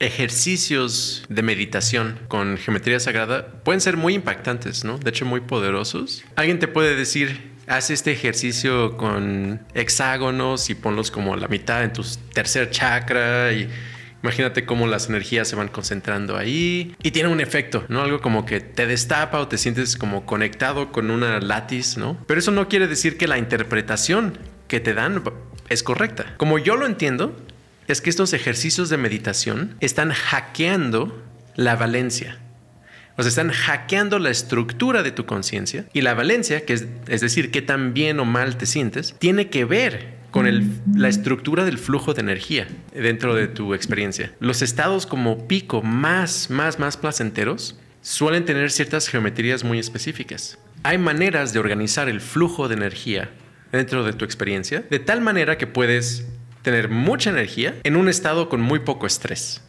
ejercicios de meditación con geometría sagrada pueden ser muy impactantes, ¿no? De hecho, muy poderosos. Alguien te puede decir, haz este ejercicio con hexágonos y ponlos como la mitad en tu tercer chakra y Imagínate cómo las energías se van concentrando ahí y tiene un efecto, ¿no? Algo como que te destapa o te sientes como conectado con una latiz, ¿no? Pero eso no quiere decir que la interpretación que te dan es correcta. Como yo lo entiendo, es que estos ejercicios de meditación están hackeando la valencia. O sea, están hackeando la estructura de tu conciencia y la valencia, que es, decir, qué tan bien o mal te sientes, tiene que ver con la estructura del flujo de energía dentro de tu experiencia. Los estados como pico más, más, más placenteros suelen tener ciertas geometrías muy específicas. Hay maneras de organizar el flujo de energía dentro de tu experiencia de tal manera que puedes tener mucha energía en un estado con muy poco estrés.